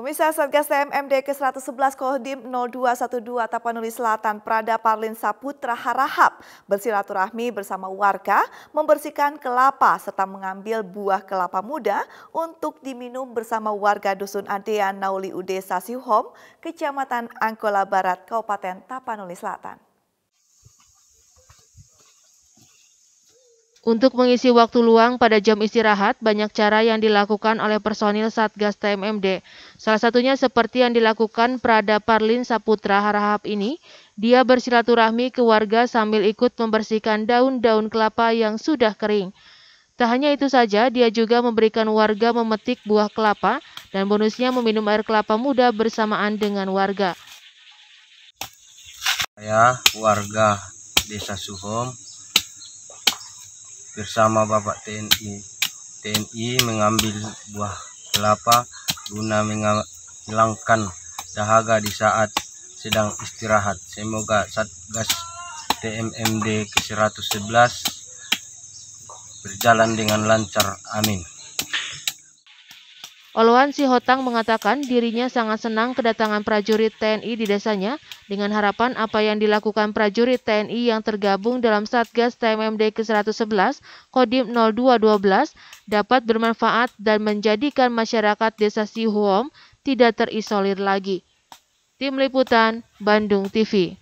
Pemirsa Satgas TMMD ke-111 Kodim 0212 Tapanuli Selatan Prada Parlin Saputra Harahap bersilaturahmi bersama warga membersihkan kelapa serta mengambil buah kelapa muda untuk diminum bersama warga Dusun Adean Nauli Ude Sasihom, Kecamatan Angkola Barat, Kabupaten Tapanuli Selatan. Untuk mengisi waktu luang pada jam istirahat, banyak cara yang dilakukan oleh personil Satgas TMMD. Salah satunya seperti yang dilakukan Prada Parlin Saputra Harahap ini, dia bersilaturahmi ke warga sambil ikut membersihkan daun-daun kelapa yang sudah kering. Tak hanya itu saja, dia juga memberikan warga memetik buah kelapa dan bonusnya meminum air kelapa muda bersamaan dengan warga. Saya warga Desa Suhom, bersama Bapak TNI. TNI mengambil buah kelapa guna menghilangkan dahaga di saat sedang istirahat. Semoga Satgas TMMD ke-111 berjalan dengan lancar. Amin. Si Sihotang mengatakan dirinya sangat senang kedatangan prajurit TNI di desanya dengan harapan apa yang dilakukan prajurit TNI yang tergabung dalam Satgas TMMD ke-111 Kodim 0212 dapat bermanfaat dan menjadikan masyarakat desa Sihuom tidak terisolir lagi. Tim Liputan, Bandung TV